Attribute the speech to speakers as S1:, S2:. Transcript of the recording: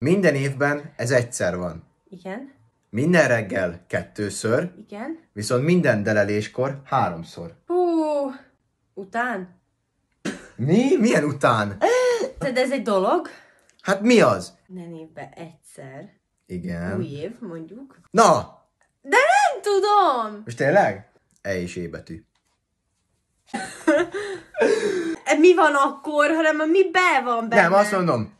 S1: Minden évben ez egyszer van. Igen. Minden reggel kettőször, Igen. viszont minden deleléskor háromszor.
S2: Hú, után?
S1: Mi? Milyen után?
S3: Tehát ez egy dolog?
S1: Hát mi az?
S3: Minden évben egyszer.
S4: Igen. Új
S3: év, mondjuk. Na! De nem tudom!
S4: Most tényleg? E és E betű.
S5: mi van akkor, hanem a mi be van benne. Nem, azt
S4: mondom,